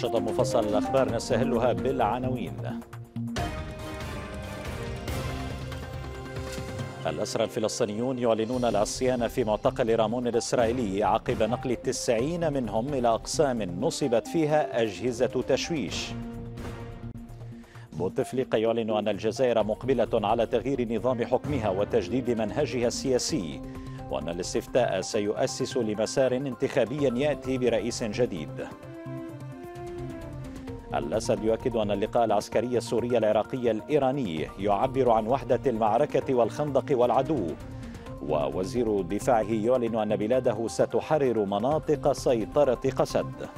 نشاط مفصل الأخبار نستهلها بالعناوين الأسرى الفلسطينيون يعلنون العصيان في معتقل رامون الإسرائيلي عقب نقل التسعين منهم إلى أقسام نصبت فيها أجهزة تشويش بوتفليقة يعلن أن الجزائر مقبلة على تغيير نظام حكمها وتجديد منهجها السياسي وأن الاستفتاء سيؤسس لمسار انتخابي يأتي برئيس جديد الأسد يؤكد أن اللقاء العسكري السوري العراقي الإيراني يعبر عن وحدة المعركة والخندق والعدو ووزير دفاعه يعلن أن بلاده ستحرر مناطق سيطرة قسد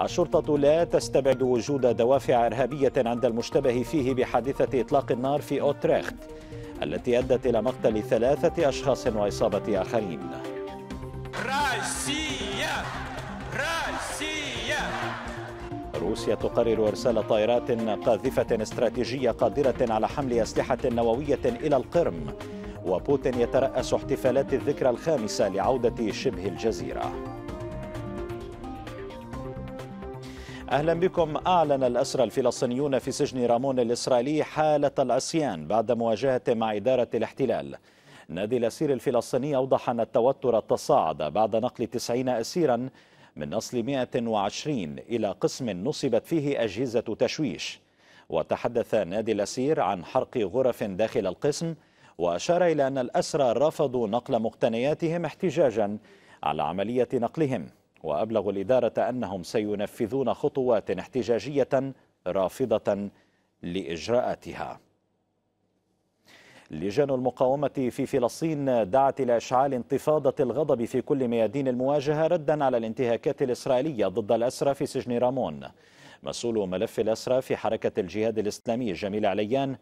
الشرطة لا تستبعد وجود دوافع إرهابية عند المشتبه فيه بحادثة إطلاق النار في أوتريخت التي أدت إلى مقتل ثلاثة أشخاص وإصابة آخرين Россия! Россия! روسيا تقرر إرسال طائرات قاذفة استراتيجية قادرة على حمل أسلحة نووية إلى القرم وبوتين يترأس احتفالات الذكرى الخامسة لعودة شبه الجزيرة أهلا بكم أعلن الأسرى الفلسطينيون في سجن رامون الإسرائيلي حالة العصيان بعد مواجهة مع إدارة الاحتلال نادي الأسير الفلسطيني أوضح أن التوتر تصاعد بعد نقل تسعين أسيرا من أصل 120 إلى قسم نصبت فيه أجهزة تشويش وتحدث نادي الأسير عن حرق غرف داخل القسم وأشار إلى أن الأسرى رفضوا نقل مقتنياتهم احتجاجا على عملية نقلهم وأبلغوا الإدارة أنهم سينفذون خطوات احتجاجية رافضة لإجراءاتها لجان المقاومة في فلسطين دعت إلى إشعال انتفاضة الغضب في كل ميادين المواجهة ردا على الانتهاكات الإسرائيلية ضد الأسرى في سجن رامون مسؤول ملف الأسرى في حركة الجهاد الإسلامي جميل عليان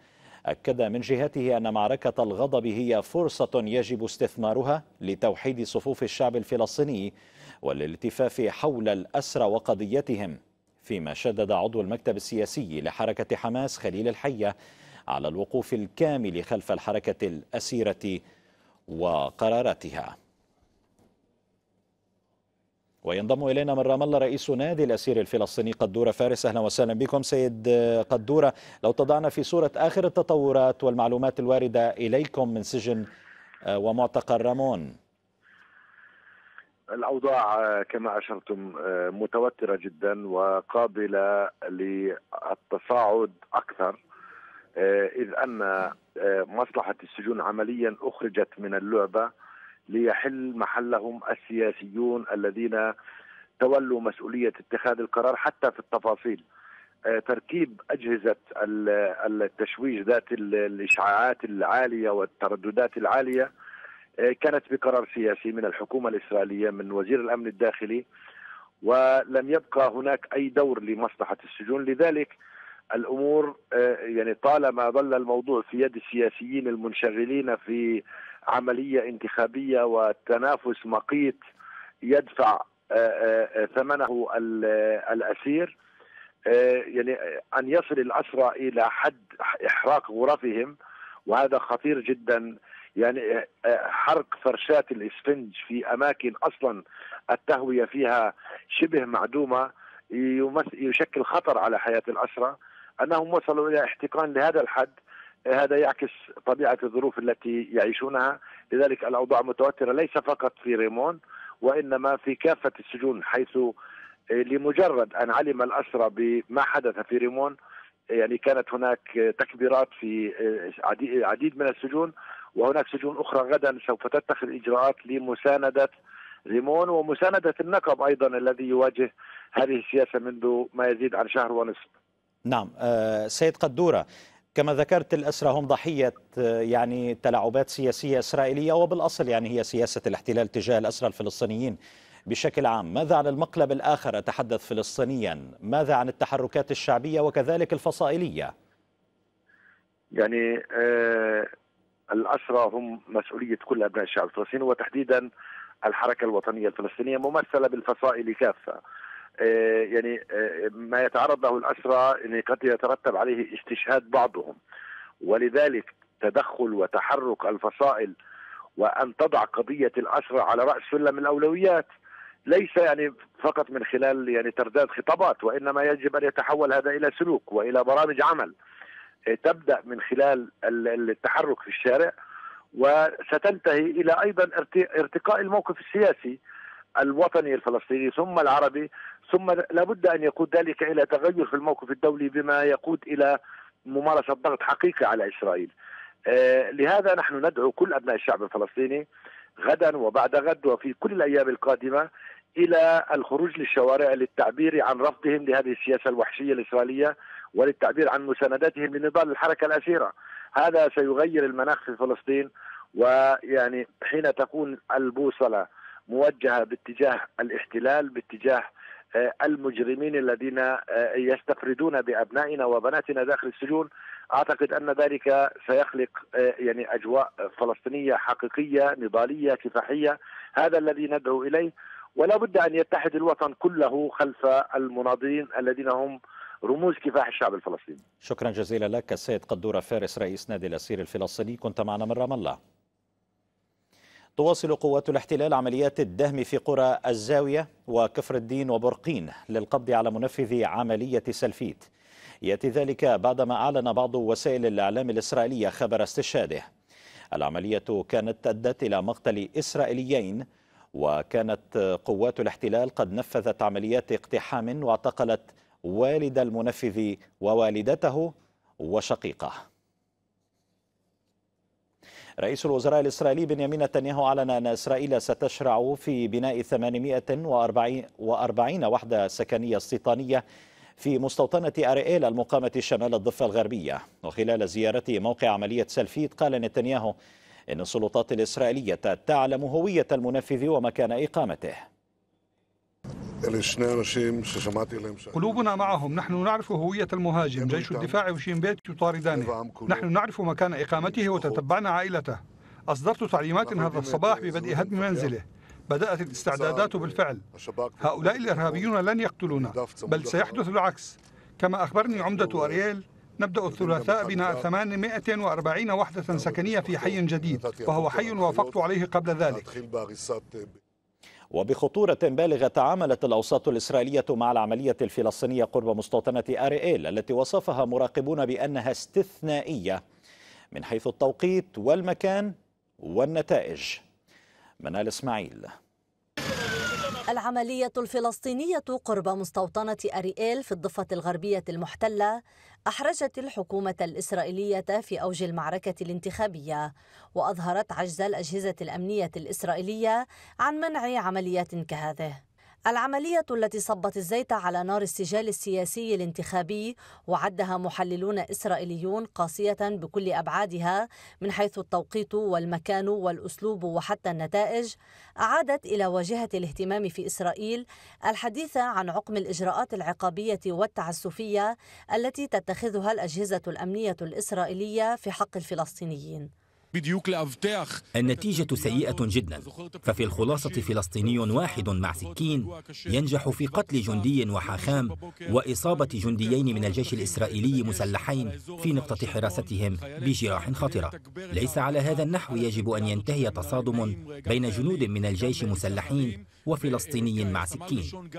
أكد من جهته أن معركة الغضب هي فرصة يجب استثمارها لتوحيد صفوف الشعب الفلسطيني والالتفاف حول الأسرى وقضيتهم فيما شدد عضو المكتب السياسي لحركة حماس خليل الحية على الوقوف الكامل خلف الحركة الأسيرة وقراراتها وينضم إلينا من رام الله رئيس نادي الأسير الفلسطيني قدورة فارس أهلا وسهلا بكم سيد قدورة لو تضعنا في صورة آخر التطورات والمعلومات الواردة إليكم من سجن آه، ومعتقل رامون الأوضاع آه، كما أشرتم آه، متوترة جدا وقابلة للتصاعد أكثر آه، إذ أن آه، مصلحة السجون عمليا أخرجت من اللعبة ليحل محلهم السياسيون الذين تولوا مسؤولية اتخاذ القرار حتى في التفاصيل آه، تركيب أجهزة التشويش ذات الإشعاعات العالية والترددات العالية كانت بقرار سياسي من الحكومة الإسرائيلية من وزير الأمن الداخلي ولم يبقى هناك أي دور لمصلحة السجون لذلك الامور آه، يعني طالما ظل الموضوع في يد السياسيين المنشغلين في عمليه انتخابيه وتنافس مقيت يدفع آه، آه، ثمنه الاسير يعني ان يصل الاسرى الى حد احراق غرفهم وهذا خطير جدا يعني حرق فرشات الاسفنج في اماكن اصلا التهويه فيها شبه معدومه يشكل خطر على حياه الاسرى انهم وصلوا الى احتقان لهذا الحد هذا يعكس طبيعه الظروف التي يعيشونها لذلك الاوضاع متوتره ليس فقط في ريمون وانما في كافه السجون حيث آه، لمجرد ان علم الاسرى بما حدث في ريمون آه، يعني كانت هناك تكبيرات في آه، عديد من السجون وهناك سجون اخرى غدا سوف تتخذ اجراءات لمسانده ريمون ومسانده النقب ايضا الذي يواجه هذه السياسه منذ ما يزيد عن شهر ونصف. نعم آه، سيد قدورة كما ذكرت الأسرى هم ضحية آه، يعني تلاعبات سياسية إسرائيلية وبالأصل يعني هي سياسة الاحتلال تجاه الأسرى الفلسطينيين بشكل عام ماذا عن المقلب الآخر أتحدث فلسطينيا ماذا عن التحركات الشعبية وكذلك الفصائلية يعني آه الأسرى هم مسؤولية كل أبناء الشعب الفلسطيني وتحديدا الحركة الوطنية الفلسطينية ممثلة بالفصائل كافة آه، يعني آه، ما يتعرض له الأسرى قد يترتب عليه استشهاد بعضهم ولذلك تدخل وتحرك الفصائل وأن تضع قضية الأسرى على رأس سلم الأولويات ليس يعني فقط من خلال يعني ترداد خطابات وإنما يجب أن يتحول هذا إلى سلوك وإلى برامج عمل آه، تبدأ من خلال التحرك في الشارع وستنتهي إلى أيضا ارتقاء الموقف السياسي الوطني الفلسطيني ثم العربي ثم لابد ان يقود ذلك الى تغير في الموقف الدولي بما يقود الى ممارسه ضغط حقيقي على اسرائيل. آه، لهذا نحن ندعو كل ابناء الشعب الفلسطيني غدا وبعد غد وفي كل الايام القادمه الى الخروج للشوارع للتعبير عن رفضهم لهذه السياسه الوحشيه الاسرائيليه وللتعبير عن مساندتهم لنضال الحركه الاسيره. هذا سيغير المناخ في فلسطين ويعني حين تكون البوصله موجهه باتجاه الاحتلال باتجاه آه، المجرمين الذين آه، يستفردون بابنائنا وبناتنا داخل السجون اعتقد ان ذلك سيخلق آه، يعني اجواء فلسطينيه حقيقيه نضاليه كفاحيه هذا الذي ندعو اليه ولا بد ان يتحد الوطن كله خلف المناضلين الذين هم رموز كفاح الشعب الفلسطيني شكرا جزيلا لك السيد قدورة فارس رئيس نادي الأسير الفلسطيني كنت معنا من رام الله تواصل قوات الاحتلال عمليات الدهم في قرى الزاوية وكفر الدين وبرقين للقبض على منفذي عملية سلفيت يأتي ذلك بعدما أعلن بعض وسائل الإعلام الإسرائيلية خبر استشهاده العملية كانت أدت إلى مقتل إسرائيليين وكانت قوات الاحتلال قد نفذت عمليات اقتحام واعتقلت والد المنفذ ووالدته وشقيقه رئيس الوزراء الإسرائيلي بنيامين نتنياهو أعلن أن إسرائيل ستشرع في بناء 840 وحدة سكنية استيطانية في مستوطنة أريئيل المقامة شمال الضفة الغربية وخلال زيارته موقع عملية سلفيت قال نتنياهو إن السلطات الإسرائيلية تعلم هوية المنفذ ومكان إقامته قلوبنا معهم نحن نعرف هوية المهاجم جيش الدفاع بيت يطاردانه نحن نعرف مكان إقامته وتتبعنا عائلته أصدرت تعليمات هذا الصباح ببدء هدم منزله بدأت الاستعدادات بالفعل هؤلاء الإرهابيون لن يقتلونا بل سيحدث العكس كما أخبرني عمدة أرييل نبدأ الثلاثاء بناء 840 وحدة سكنية في حي جديد وهو حي وافقت عليه قبل ذلك وبخطورة بالغة تعاملت الأوساط الإسرائيلية مع العملية الفلسطينية قرب مستوطنة أريئيل التي وصفها مراقبون بأنها استثنائية من حيث التوقيت والمكان والنتائج منال إسماعيل العملية الفلسطينية قرب مستوطنة أريئيل في الضفة الغربية المحتلة أحرجت الحكومة الإسرائيلية في أوج المعركة الانتخابية وأظهرت عجز الأجهزة الأمنية الإسرائيلية عن منع عمليات كهذه العملية التي صبت الزيت على نار السجال السياسي الانتخابي وعدها محللون إسرائيليون قاسية بكل أبعادها من حيث التوقيت والمكان والأسلوب وحتى النتائج أعادت إلى واجهة الاهتمام في إسرائيل الحديث عن عقم الإجراءات العقابية والتعسفية التي تتخذها الأجهزة الأمنية الإسرائيلية في حق الفلسطينيين النتيجة سيئة جدا ففي الخلاصة فلسطيني واحد مع سكين ينجح في قتل جندي وحاخام وإصابة جنديين من الجيش الإسرائيلي مسلحين في نقطة حراستهم بجراح خطرة ليس على هذا النحو يجب أن ينتهي تصادم بين جنود من الجيش مسلحين وفلسطيني مع سكين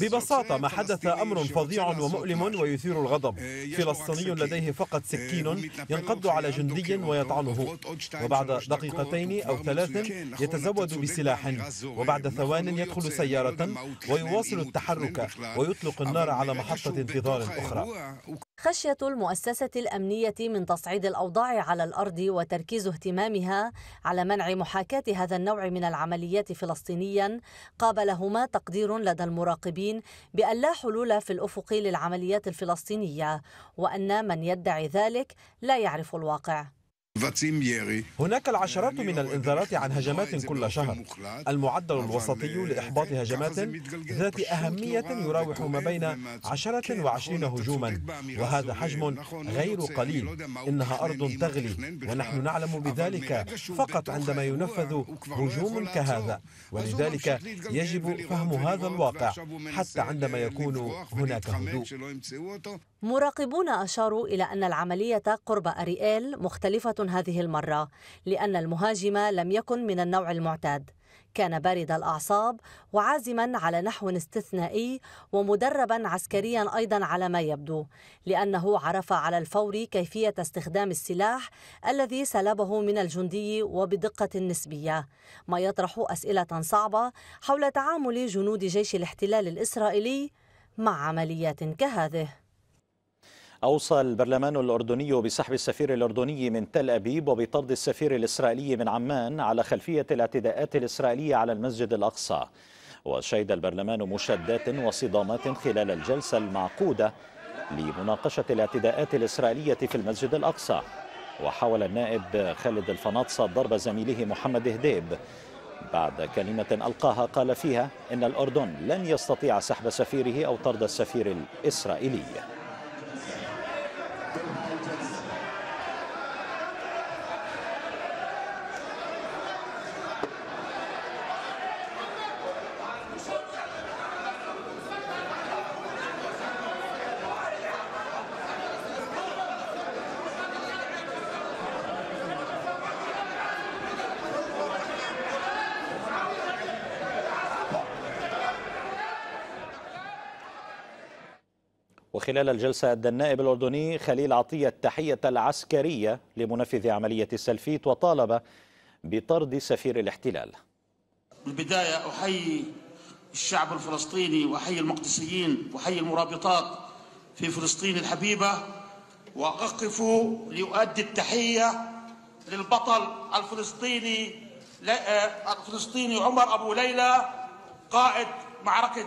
ببساطة ما حدث أمر فظيع ومؤلم ويثير الغضب فلسطيني لديه فقط سكين ينقض على جندي ويطعنه وبعد دقيقتين أو ثلاث يتزود بسلاح وبعد ثوان يدخل سيارة ويواصل التحرك ويطلق النار على محطة انتظار أخرى خشية المؤسسة الأمنية من تصعيد الأوضاع على الأرض وتركيز اهتمامها على منع محاكاة هذا النوع من العمليات فلسطينيا قابلهما تقدير لدى المراقبين بأن لا حلول في الأفق للعمليات الفلسطينية وأن من يدعي ذلك لا يعرف الواقع هناك العشرات من الإنذارات عن هجمات كل شهر المعدل الوسطي لإحباط هجمات ذات أهمية يراوح ما بين 10 و20 هجوما وهذا حجم غير قليل إنها أرض تغلي ونحن نعلم بذلك فقط عندما ينفذ هجوم كهذا ولذلك يجب فهم هذا الواقع حتى عندما يكون هناك هدوء مراقبون أشاروا إلى أن العملية قرب أرييل مختلفة هذه المرة لأن المهاجم لم يكن من النوع المعتاد كان بارد الأعصاب وعازما على نحو استثنائي ومدربا عسكريا أيضا على ما يبدو لأنه عرف على الفور كيفية استخدام السلاح الذي سلبه من الجندي وبدقة نسبية ما يطرح أسئلة صعبة حول تعامل جنود جيش الاحتلال الإسرائيلي مع عمليات كهذه أوصى البرلمان الأردني بسحب السفير الأردني من تل أبيب وبطرد السفير الإسرائيلي من عمان على خلفية الاعتداءات الإسرائيلية على المسجد الأقصى وشهد البرلمان مشادات وصدامات خلال الجلسة المعقودة لمناقشة الاعتداءات الإسرائيلية في المسجد الأقصى وحاول النائب خالد الفناطسة ضرب زميله محمد هديب بعد كلمة ألقاها قال فيها إن الأردن لن يستطيع سحب سفيره أو طرد السفير الإسرائيلي وخلال الجلسة أدى النائب الأردني خليل عطية التحية العسكرية لمنفذ عملية السلفيت وطالب بطرد سفير الاحتلال البداية أحيي الشعب الفلسطيني وأحيي المقدسيين وأحيي المرابطات في فلسطين الحبيبة وأقف لأؤدي التحية للبطل الفلسطيني آه، الفلسطيني عمر أبو ليلى قائد معركة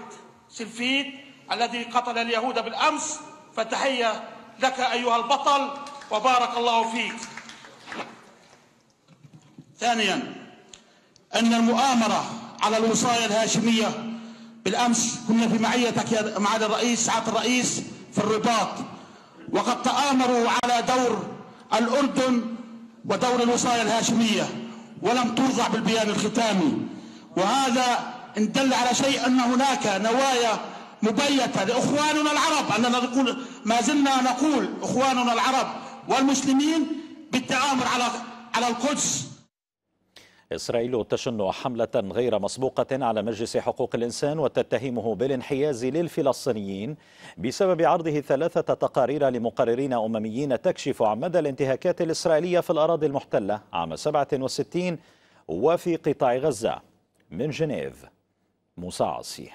سلفيت الذي قتل اليهود بالأمس فتحية لك أيها البطل وبارك الله فيك ثانيا أن المؤامرة على الوصاية الهاشمية بالأمس كنا في معيتك يا معالي الرئيس سعادة الرئيس في الرباط وقد تآمروا على دور الأردن ودور الوصاية الهاشمية ولم ترضع بالبيان الختامي وهذا إن دل على شيء أن هناك نوايا مبيتة لإخواننا العرب أننا نقول ما زلنا نقول إخواننا العرب والمسلمين بالتآمر على على القدس إسرائيل تشن حملة غير مسبوقة على مجلس حقوق الإنسان وتتهمه بالانحياز للفلسطينيين بسبب عرضه ثلاثة تقارير لمقررين أمميين تكشف عن مدى الانتهاكات الإسرائيلية في الأراضي المحتلة عام 67 وفي قطاع غزة من جنيف موسى عاصي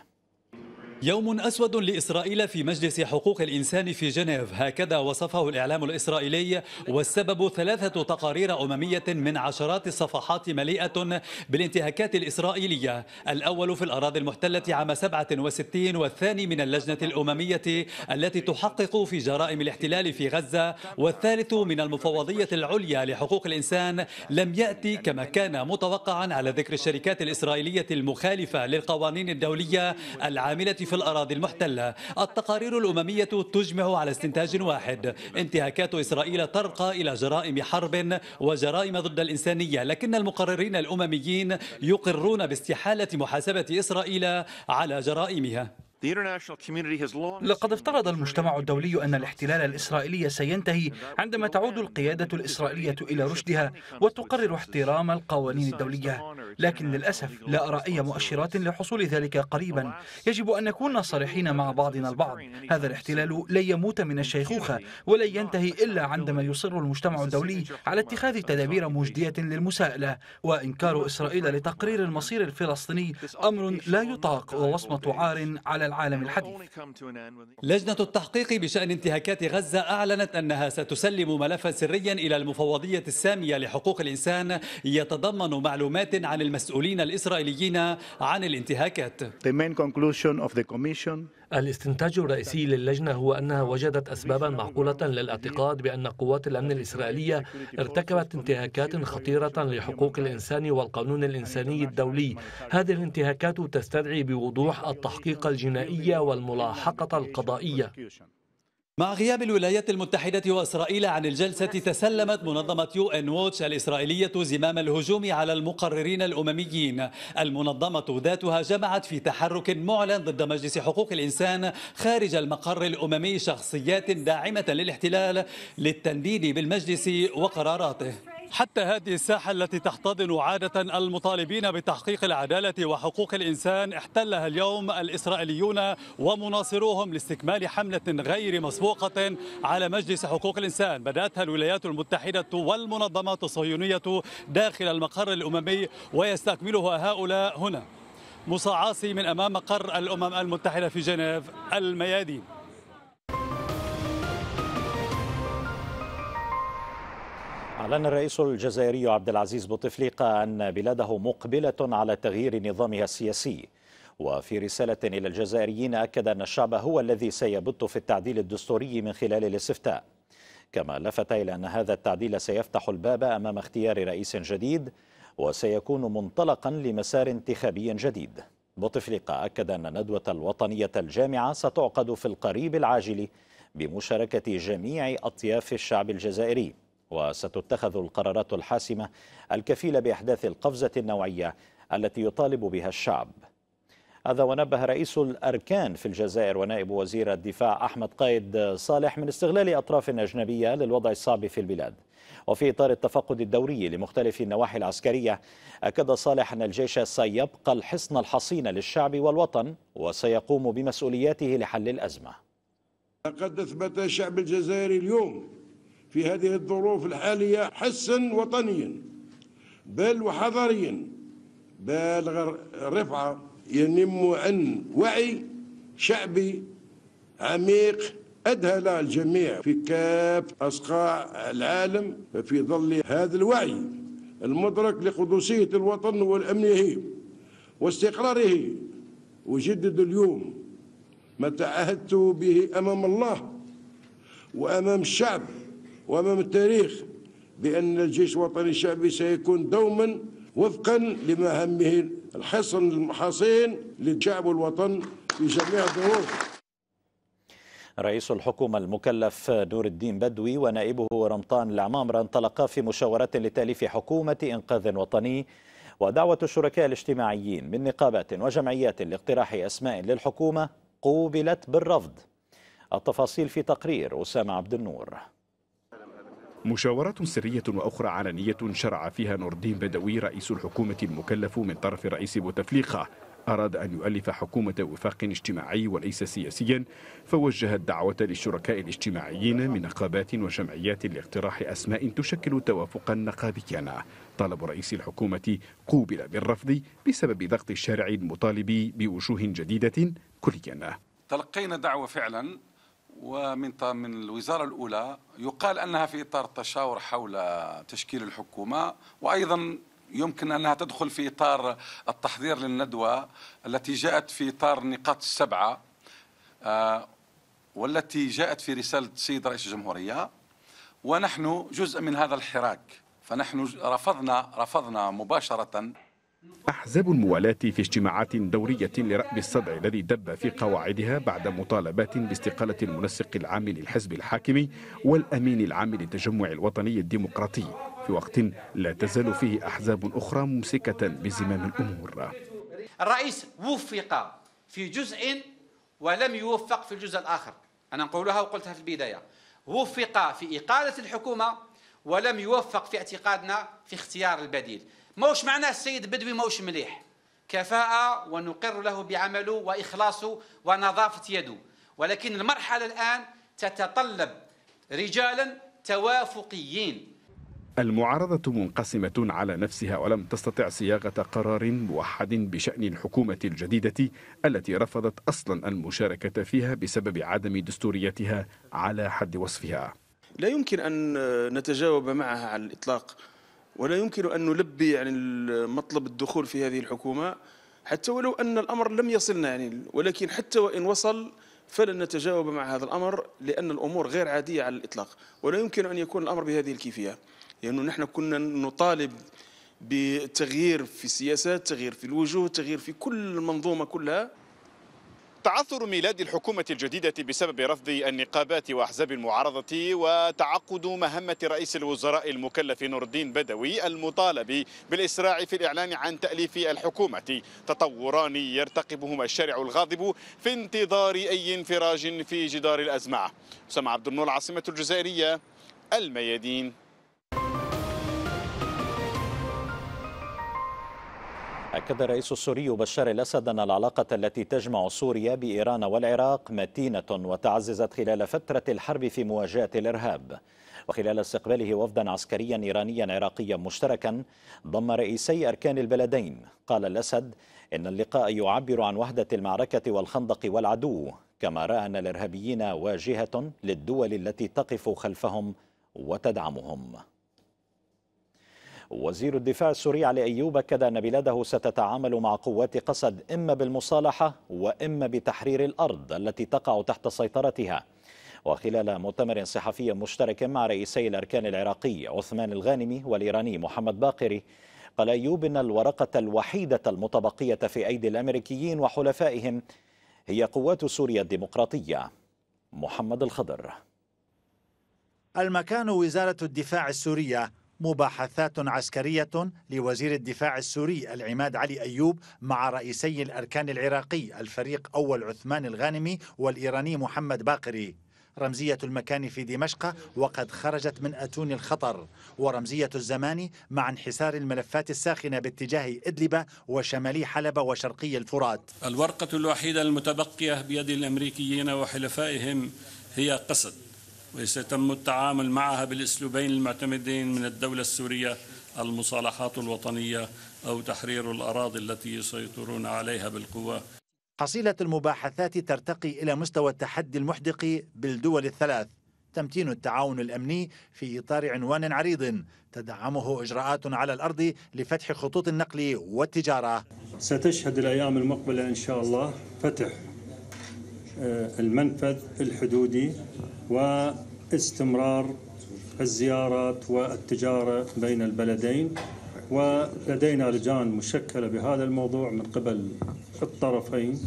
يوم أسود لإسرائيل في مجلس حقوق الإنسان في جنيف هكذا وصفه الإعلام الإسرائيلي والسبب ثلاثة تقارير أممية من عشرات الصفحات مليئة بالانتهاكات الإسرائيلية الأول في الأراضي المحتلة عام 67 والثاني من اللجنة الأممية التي تحقق في جرائم الاحتلال في غزة والثالث من المفوضية العليا لحقوق الإنسان لم يأتي كما كان متوقعا على ذكر الشركات الإسرائيلية المخالفة للقوانين الدولية العاملة في الأراضي المحتلة التقارير الأممية تجمع على استنتاج واحد انتهاكات إسرائيل ترقى إلى جرائم حرب وجرائم ضد الإنسانية لكن المقررين الأمميين يقرون باستحالة محاسبة إسرائيل على جرائمها لقد افترض المجتمع الدولي أن الاحتلال الإسرائيلي سينتهي عندما تعود القيادة الإسرائيلية إلى رشدها وتقرر احترام القوانين الدولية لكن للأسف لا أرى أي مؤشرات لحصول ذلك قريبا يجب أن نكون صريحين مع بعضنا البعض هذا الاحتلال لن يموت من الشيخوخة ولا ينتهي إلا عندما يصر المجتمع الدولي على اتخاذ تدابير مجدية للمساءلة وإنكار إسرائيل لتقرير المصير الفلسطيني أمر لا يطاق ووصمة عار على العالم الحديث لجنة التحقيق بشأن انتهاكات غزة أعلنت أنها ستسلم ملفا سريا إلى المفوضية السامية لحقوق الإنسان يتضمن معلومات عن المسؤولين الإسرائيليين عن الانتهاكات الاستنتاج الرئيسي للجنة هو أنها وجدت أسبابا معقولة للاعتقاد بأن قوات الأمن الإسرائيلية ارتكبت انتهاكات خطيرة لحقوق الإنسان والقانون الإنساني الدولي هذه الانتهاكات تستدعي بوضوح التحقيق الجنائي والملاحقة القضائية مع غياب الولايات المتحدة وإسرائيل عن الجلسة تسلمت منظمة يو إن ووتش الإسرائيلية زمام الهجوم على المقررين الأمميين المنظمة ذاتها جمعت في تحرك معلن ضد مجلس حقوق الإنسان خارج المقر الأممي شخصيات داعمة للاحتلال للتنديد بالمجلس وقراراته حتى هذه الساحة التي تحتضن عادة المطالبين بتحقيق العدالة وحقوق الإنسان احتلها اليوم الإسرائيليون ومناصروهم لاستكمال حملة غير مسبوقة على مجلس حقوق الإنسان بدأتها الولايات المتحدة والمنظمات الصهيونية داخل المقر الأممي ويستكملها هؤلاء هنا مصعاصي من أمام مقر الأمم المتحدة في جنيف الميادين أعلن الرئيس الجزائري عبد العزيز بوتفليقة أن بلاده مقبلة على تغيير نظامها السياسي وفي رسالة إلى الجزائريين أكد أن الشعب هو الذي سيبت في التعديل الدستوري من خلال الاستفتاء كما لفت إلى أن هذا التعديل سيفتح الباب أمام اختيار رئيس جديد وسيكون منطلقا لمسار انتخابي جديد بوتفليقة أكد أن الندوة الوطنية الجامعة ستعقد في القريب العاجل بمشاركة جميع أطياف الشعب الجزائري وستتخذ القرارات الحاسمة الكفيلة بإحداث القفزة النوعية التي يطالب بها الشعب هذا ونبه رئيس الأركان في الجزائر ونائب وزير الدفاع أحمد قايد صالح من استغلال أطراف أجنبية للوضع الصعب في البلاد وفي إطار التفقد الدوري لمختلف النواحي العسكرية أكد صالح أن الجيش سيبقى الحصن الحصين للشعب والوطن وسيقوم بمسؤولياته لحل الأزمة لقد أثبت الشعب الجزائري اليوم في هذه الظروف الحالية حسا وطنيا بل وحضريا بالغ رفعة ينم عن وعي شعبي عميق أدهل الجميع في كاف أصقاع العالم في ظل هذا الوعي المدرك لقدسية الوطن والأمنه واستقراره أجدد اليوم ما تعهدت به أمام الله وأمام الشعب وأمام التاريخ بأن الجيش الوطني الشعبي سيكون دوما وفقا لما همه الحصن المحاصين للشعب والوطن في جميع الظروف رئيس الحكومة المكلف نور الدين بدوي ونائبه رمطان العمامرة انطلقا في مشاورات لتأليف حكومة إنقاذ وطني ودعوة الشركاء الاجتماعيين من نقابات وجمعيات لاقتراح أسماء للحكومة قوبلت بالرفض التفاصيل في تقرير أسامة عبد النور مشاورات سرية وأخرى علنية شرع فيها نور الدين بدوي رئيس الحكومة المكلف من طرف رئيس بوتفليقة أراد أن يؤلف حكومة وفاق اجتماعي وليس سياسيا فوجه الدعوة للشركاء الاجتماعيين من نقابات وجمعيات لاقتراح أسماء تشكل توافقا نقابيا طلب رئيس الحكومة قوبل بالرفض بسبب ضغط الشارع المطالب بوجوه جديدة كليا تلقينا دعوة فعلا ومن من الوزارة الأولى يقال أنها في إطار التشاور حول تشكيل الحكومة وأيضا يمكن أنها تدخل في إطار التحضير للندوة التي جاءت في إطار النقاط السبعة آه، والتي جاءت في رسالة السيد رئيس الجمهورية ونحن جزء من هذا الحراك فنحن رفضنا رفضنا مباشرة أحزاب الموالاة في اجتماعات دورية لرأب الصدع الذي دب في قواعدها بعد مطالبات باستقالة المنسق العام للحزب الحاكم والأمين العام للتجمع الوطني الديمقراطي في وقت لا تزال فيه أحزاب أخرى ممسكة بزمام الأمور الرئيس وفق في جزء ولم يوفق في الجزء الآخر أنا نقولها وقلتها في البداية وفق في إقالة الحكومة ولم يوفق في اعتقادنا في اختيار البديل موش معناه السيد بدوي موش مليح كفاءة ونقر له بعمله وإخلاصه ونظافة يده ولكن المرحلة الآن تتطلب رجالا توافقيين المعارضة منقسمة على نفسها ولم تستطع صياغة قرار موحد بشأن الحكومة الجديدة التي رفضت أصلا المشاركة فيها بسبب عدم دستوريتها على حد وصفها لا يمكن أن نتجاوب معها على الإطلاق ولا يمكن أن نلبي يعني مطلب الدخول في هذه الحكومة حتى ولو أن الأمر لم يصلنا يعني ولكن حتى وإن وصل فلن نتجاوب مع هذا الأمر لأن الأمور غير عادية على الإطلاق ولا يمكن أن يكون الأمر بهذه الكيفية لأنه يعني نحن كنا نطالب بتغيير في السياسات تغيير في الوجوه تغيير في كل المنظومة كلها تعثر ميلاد الحكومة الجديدة بسبب رفض النقابات وأحزاب المعارضة وتعقد مهمة رئيس الوزراء المكلف نور الدين بدوي المطالب بالإسراع في الإعلان عن تأليف الحكومة تطوران يرتقبهما الشارع الغاضب في انتظار أي انفراج في جدار الأزمة سمع عبد النور العاصمة الجزائرية الميادين أكد الرئيس السوري بشار الأسد أن العلاقة التي تجمع سوريا بإيران والعراق متينة وتعززت خلال فترة الحرب في مواجهة الإرهاب وخلال استقباله وفدا عسكريا إيرانيا عراقيا مشتركا ضم رئيسي أركان البلدين قال الأسد إن اللقاء يعبر عن وحدة المعركة والخندق والعدو كما رأى أن الإرهابيين واجهة للدول التي تقف خلفهم وتدعمهم وزير الدفاع السوري علي أيوب أكد أن بلاده ستتعامل مع قوات قسد إما بالمصالحة وإما بتحرير الأرض التي تقع تحت سيطرتها وخلال مؤتمر صحفي مشترك مع رئيسي الأركان العراقي عثمان الغانمي والإيراني محمد باقري قال أيوب إن الورقة الوحيدة المتبقية في أيدي الأمريكيين وحلفائهم هي قوات سوريا الديمقراطية محمد الخضر المكان وزارة الدفاع السورية مباحثات عسكرية لوزير الدفاع السوري العماد علي أيوب مع رئيسي الأركان العراقي الفريق أول عثمان الغانمي والإيراني محمد باقري رمزية المكان في دمشق وقد خرجت من أتون الخطر ورمزية الزمان مع انحسار الملفات الساخنة باتجاه إدلب وشمالي حلب وشرقي الفرات الورقة الوحيدة المتبقية بيد الأمريكيين وحلفائهم هي قسد وسيتم التعامل معها بالاسلوبين المعتمدين من الدوله السوريه المصالحات الوطنيه او تحرير الاراضي التي يسيطرون عليها بالقوه. حصيله المباحثات ترتقي الى مستوى التحدي المحدق بالدول الثلاث. تمتين التعاون الامني في اطار عنوان عريض تدعمه اجراءات على الارض لفتح خطوط النقل والتجاره. ستشهد الايام المقبله ان شاء الله فتح آه، المنفذ الحدودي واستمرار الزيارات والتجارة بين البلدين ولدينا لجان مشكلة بهذا الموضوع من قبل الطرفين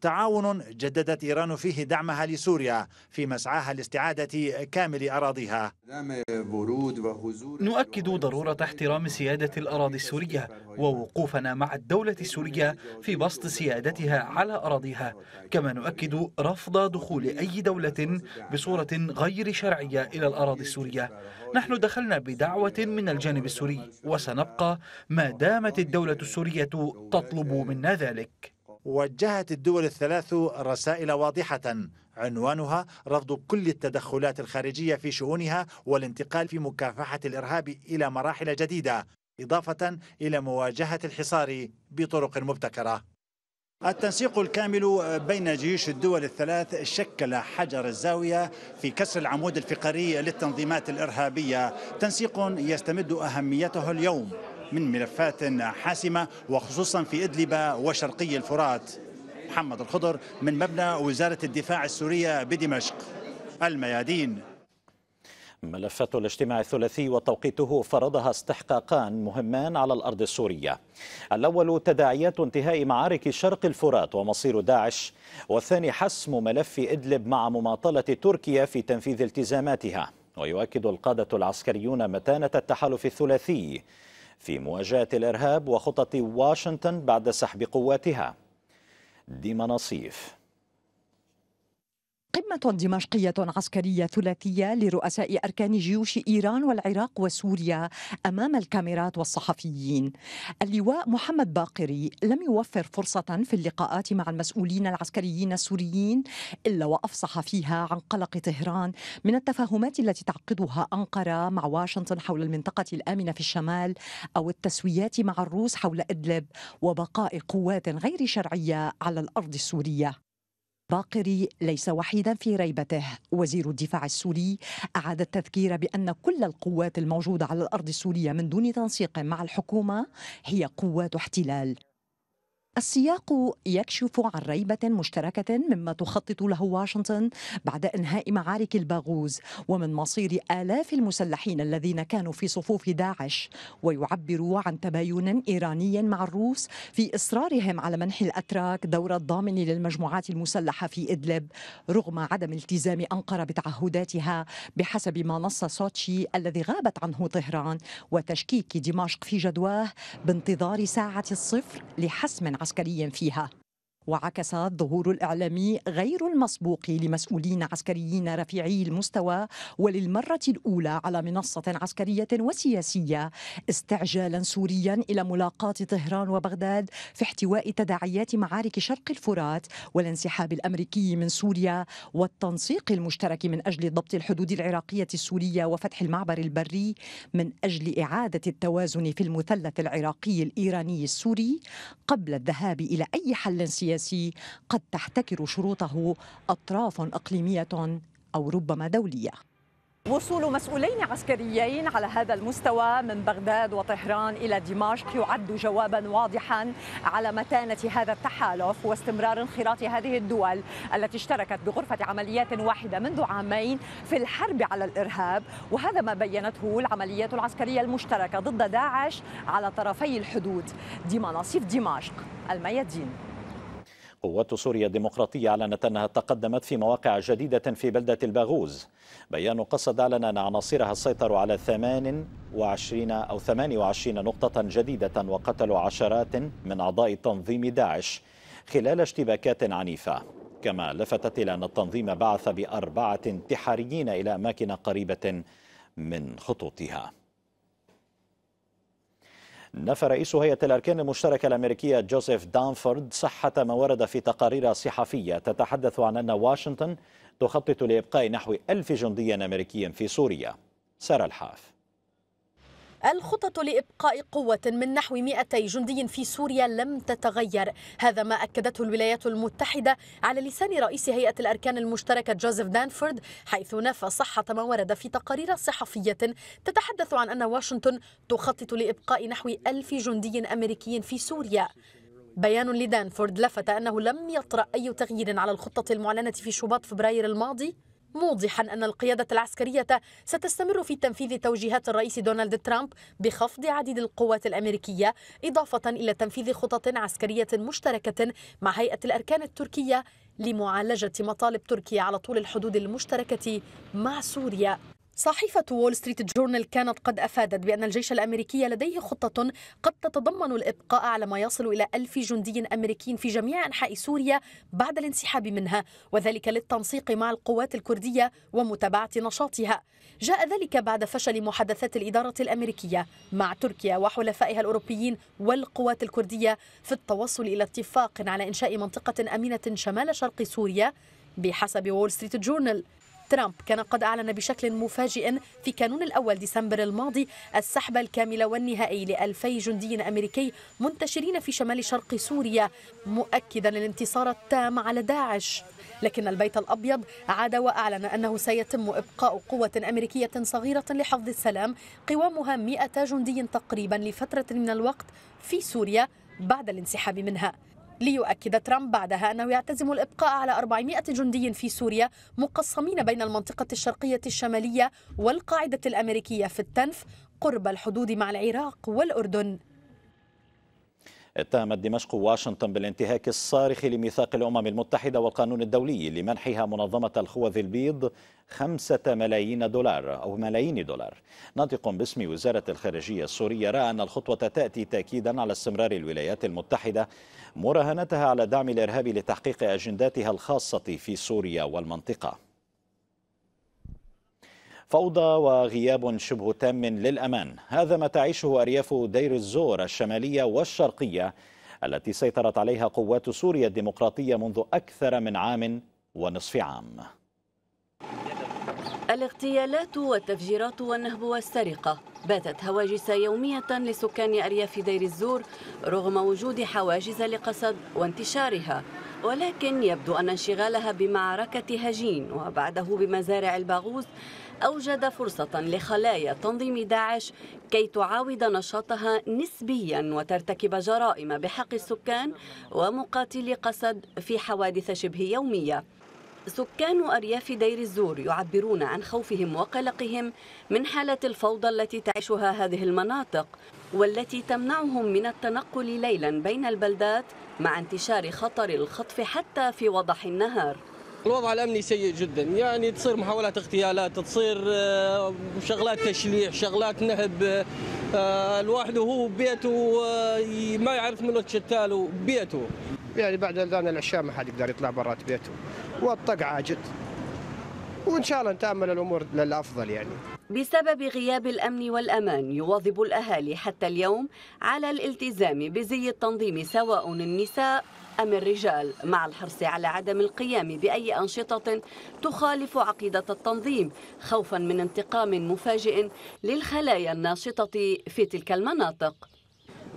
تعاون جددت إيران فيه دعمها لسوريا في مسعاها لاستعادة كامل أراضيها نؤكد ضرورة احترام سيادة الأراضي السورية ووقوفنا مع الدولة السورية في بسط سيادتها على أراضيها كما نؤكد رفض دخول أي دولة بصورة غير شرعية إلى الأراضي السورية نحن دخلنا بدعوة من الجانب السوري وسنبقى ما دامت الدولة السورية تطلب منا ذلك وجهت الدول الثلاث رسائل واضحة عنوانها رفض كل التدخلات الخارجية في شؤونها والانتقال في مكافحة الإرهاب إلى مراحل جديدة إضافة إلى مواجهة الحصار بطرق مبتكرة التنسيق الكامل بين جيوش الدول الثلاث شكل حجر الزاويه في كسر العمود الفقري للتنظيمات الارهابيه، تنسيق يستمد اهميته اليوم من ملفات حاسمة وخصوصا في إدلب وشرقي الفرات محمد الخضر من مبنى وزارة الدفاع السورية بدمشق الميادين ملفات الاجتماع الثلاثي وتوقيته فرضها استحقاقان مهمان على الأرض السورية الأول تداعيات انتهاء معارك شرق الفرات ومصير داعش والثاني حسم ملف إدلب مع مماطلة تركيا في تنفيذ التزاماتها ويؤكد القادة العسكريون متانة التحالف الثلاثي في مواجهة الإرهاب وخطط واشنطن بعد سحب قواتها ديما نصيف قمة دمشقية عسكرية ثلاثية لرؤساء أركان جيوش إيران والعراق وسوريا أمام الكاميرات والصحفيين. اللواء محمد باقري لم يوفر فرصة في اللقاءات مع المسؤولين العسكريين السوريين إلا وأفصح فيها عن قلق طهران من التفاهمات التي تعقدها أنقرة مع واشنطن حول المنطقة الآمنة في الشمال أو التسويات مع الروس حول إدلب وبقاء قوات غير شرعية على الأرض السورية. باقري ليس وحيدا في ريبته وزير الدفاع السوري أعاد التذكير بأن كل القوات الموجودة على الأرض السورية من دون تنسيق مع الحكومة هي قوات احتلال السياق يكشف عن ريبة مشتركة مما تخطط له واشنطن بعد إنهاء معارك الباغوز ومن مصير آلاف المسلحين الذين كانوا في صفوف داعش ويعبر عن تباين إيراني مع الروس في إصرارهم على منح الأتراك دور الضامن للمجموعات المسلحة في إدلب رغم عدم التزام أنقرة بتعهداتها بحسب ما نص سوتشي الذي غابت عنه طهران وتشكيك دمشق في جدواه بانتظار ساعة الصفر لحسم عسكريا فيها وعكس الظهور الإعلامي غير المسبوق لمسؤولين عسكريين رفيعي المستوى وللمرة الأولى على منصة عسكرية وسياسية استعجالا سوريا إلى ملاقاة طهران وبغداد في احتواء تداعيات معارك شرق الفرات والانسحاب الأمريكي من سوريا والتنسيق المشترك من أجل ضبط الحدود العراقية السورية وفتح المعبر البري من أجل إعادة التوازن في المثلث العراقي الإيراني السوري قبل الذهاب إلى أي حل سياسي السياسي قد تحتكر شروطه أطراف إقليمية أو ربما دولية وصول مسؤولين عسكريين على هذا المستوى من بغداد وطهران الى دمشق يعد جوابا واضحا على متانه هذا التحالف واستمرار انخراط هذه الدول التي اشتركت بغرفه عمليات واحده منذ عامين في الحرب على الارهاب وهذا ما بينته العمليات العسكريه المشتركه ضد داعش على طرفي الحدود دي مناصيف دمشق الميادين قوات سوريا الديمقراطية أعلنت أنها تقدمت في مواقع جديدة في بلدة الباغوز بيان قصد أعلن أن عناصرها سيطروا على 28 أو 28 نقطة جديدة وقتلوا عشرات من أعضاء تنظيم داعش خلال اشتباكات عنيفة كما لفتت إلى أن التنظيم بعث بأربعة انتحاريين إلى أماكن قريبة من خطوطها نفى رئيس هيئة الأركان المشتركة الأمريكية جوزيف دانفورد صحة ما ورد في تقارير صحفية تتحدث عن أن واشنطن تخطط لإبقاء نحو ألف جندي أمريكي في سوريا سار الحاف الخطط لإبقاء قوة من نحو 200 جندي في سوريا لم تتغير هذا ما أكدته الولايات المتحدة على لسان رئيس هيئة الأركان المشتركة جوزيف دانفورد حيث نفى صحة ما ورد في تقارير صحفية تتحدث عن أن واشنطن تخطط لإبقاء نحو ألف جندي أمريكي في سوريا بيان لدانفورد لفت أنه لم يطرأ أي تغيير على الخطة المعلنة في شباط فبراير الماضي موضحا أن القيادة العسكرية ستستمر في تنفيذ توجيهات الرئيس دونالد ترامب بخفض عديد القوات الأمريكية إضافة إلى تنفيذ خطط عسكرية مشتركة مع هيئة الأركان التركية لمعالجة مطالب تركيا على طول الحدود المشتركة مع سوريا صحيفة وول ستريت جورنال كانت قد أفادت بأن الجيش الأمريكي لديه خطة قد تتضمن الإبقاء على ما يصل إلى ألف جندي أمريكي في جميع أنحاء سوريا بعد الانسحاب منها وذلك للتنسيق مع القوات الكردية ومتابعة نشاطها جاء ذلك بعد فشل محادثات الإدارة الأمريكية مع تركيا وحلفائها الأوروبيين والقوات الكردية في التوصل إلى اتفاق على إنشاء منطقة أمينة شمال شرق سوريا بحسب وول ستريت جورنال ترامب كان قد أعلن بشكل مفاجئ في كانون الأول ديسمبر الماضي السحب الكامل والنهائي لألفي جندي أمريكي منتشرين في شمال شرق سوريا مؤكدا الانتصار التام على داعش لكن البيت الأبيض عاد وأعلن أنه سيتم إبقاء قوة أمريكية صغيرة لحفظ السلام قوامها 100 جندي تقريبا لفترة من الوقت في سوريا بعد الانسحاب منها ليؤكد ترامب بعدها أنه يعتزم الإبقاء على 400 جندي في سوريا مقسمين بين المنطقة الشرقية الشمالية والقاعدة الأمريكية في التنف قرب الحدود مع العراق والأردن اتهمت دمشق واشنطن بالانتهاك الصارخ لميثاق الأمم المتحدة والقانون الدولي لمنحها منظمة الخوذ البيض خمسة ملايين دولار أو ملايين دولار ناطق باسم وزارة الخارجية السورية رأى أن الخطوة تأتي تأكيدا على استمرار الولايات المتحدة مراهنتها على دعم الإرهاب لتحقيق أجنداتها الخاصة في سوريا والمنطقة فوضى وغياب شبه تام للأمان هذا ما تعيشه أرياف دير الزور الشمالية والشرقية التي سيطرت عليها قوات سوريا الديمقراطية منذ أكثر من عام ونصف عام الاغتيالات والتفجيرات والنهب والسرقة باتت هواجس يومية لسكان أرياف دير الزور رغم وجود حواجز لقصد وانتشارها ولكن يبدو أن انشغالها بمعركة هجين وبعده بمزارع الباغوز أوجد فرصة لخلايا تنظيم داعش كي تعاود نشاطها نسبيا وترتكب جرائم بحق السكان ومقاتلي قسد في حوادث شبه يومية سكان أرياف دير الزور يعبرون عن خوفهم وقلقهم من حالة الفوضى التي تعيشها هذه المناطق والتي تمنعهم من التنقل ليلا بين البلدات مع انتشار خطر الخطف حتى في وضح النهار الوضع الامني سيء جدا يعني تصير محاولات اغتيالات تصير آه، شغلات تشليح شغلات نهب آه، الواحد وهو بيته آه، ما يعرف منه تشتاله بيته يعني بعد اذان العشاء ما حد يقدر يطلع برات بيته والطق عاجد وان شاء الله نتامل الامور للافضل يعني بسبب غياب الامن والامان يواظب الاهالي حتى اليوم على الالتزام بزي التنظيم سواء النساء أم الرجال مع الحرص على عدم القيام بأي أنشطة تخالف عقيدة التنظيم خوفا من انتقام مفاجئ للخلايا الناشطة في تلك المناطق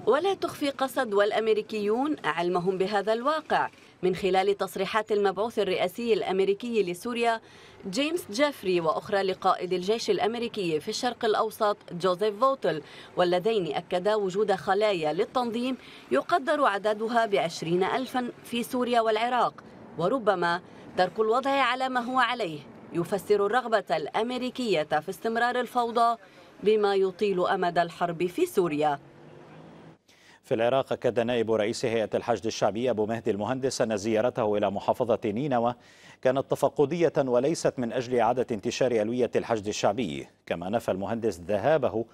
ولا تخفي قسد والأمريكيون علمهم بهذا الواقع من خلال تصريحات المبعوث الرئاسي الأمريكي لسوريا جيمس جيفري وأخرى لقائد الجيش الأمريكي في الشرق الأوسط جوزيف فوتل واللذين أكدا وجود خلايا للتنظيم يقدر عددها بعشرين ألفا في سوريا والعراق وربما ترك الوضع على ما هو عليه يفسر الرغبة الأمريكية في استمرار الفوضى بما يطيل أمد الحرب في سوريا في العراق أكد نائب رئيس هيئة الحشد الشعبي أبو مهدي المهندس أن زيارته إلى محافظة نينوى كانت تفقدية وليست من أجل إعادة انتشار ألوية الحشد الشعبي كما نفى المهندس ذهابه